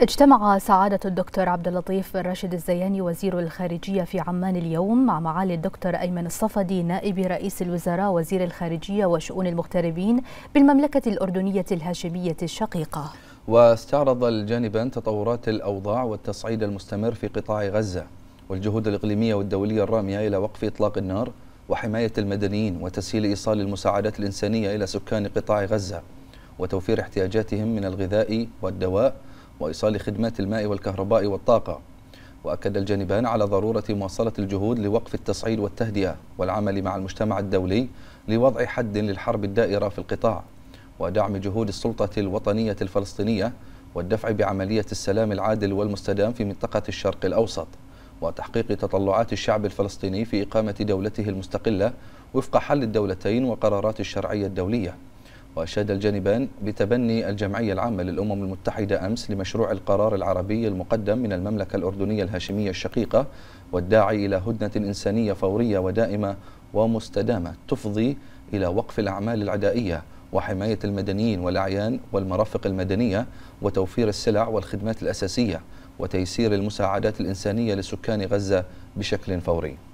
اجتمع سعادة الدكتور عبد اللطيف راشد الزياني وزير الخارجية في عمان اليوم مع معالي الدكتور أيمن الصفدي نائب رئيس الوزراء وزير الخارجية وشؤون المغتربين بالمملكة الأردنية الهاشمية الشقيقة واستعرض الجانبان تطورات الأوضاع والتصعيد المستمر في قطاع غزة والجهود الإقليمية والدولية الرامية إلى وقف إطلاق النار وحماية المدنيين وتسهيل إيصال المساعدات الإنسانية إلى سكان قطاع غزة وتوفير احتياجاتهم من الغذاء والدواء وإيصال خدمات الماء والكهرباء والطاقة وأكد الجانبان على ضرورة مواصلة الجهود لوقف التصعيد والتهدئة والعمل مع المجتمع الدولي لوضع حد للحرب الدائرة في القطاع ودعم جهود السلطة الوطنية الفلسطينية والدفع بعملية السلام العادل والمستدام في منطقة الشرق الأوسط وتحقيق تطلعات الشعب الفلسطيني في إقامة دولته المستقلة وفق حل الدولتين وقرارات الشرعية الدولية وأشاد الجانبان بتبني الجمعية العامة للأمم المتحدة أمس لمشروع القرار العربي المقدم من المملكة الأردنية الهاشمية الشقيقة والداعي إلى هدنة إنسانية فورية ودائمة ومستدامة تفضي إلى وقف الأعمال العدائية وحماية المدنيين والأعيان والمرافق المدنية وتوفير السلع والخدمات الأساسية وتيسير المساعدات الإنسانية لسكان غزة بشكل فوري